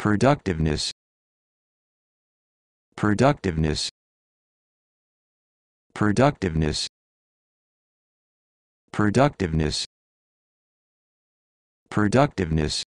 productiveness productiveness productiveness productiveness productiveness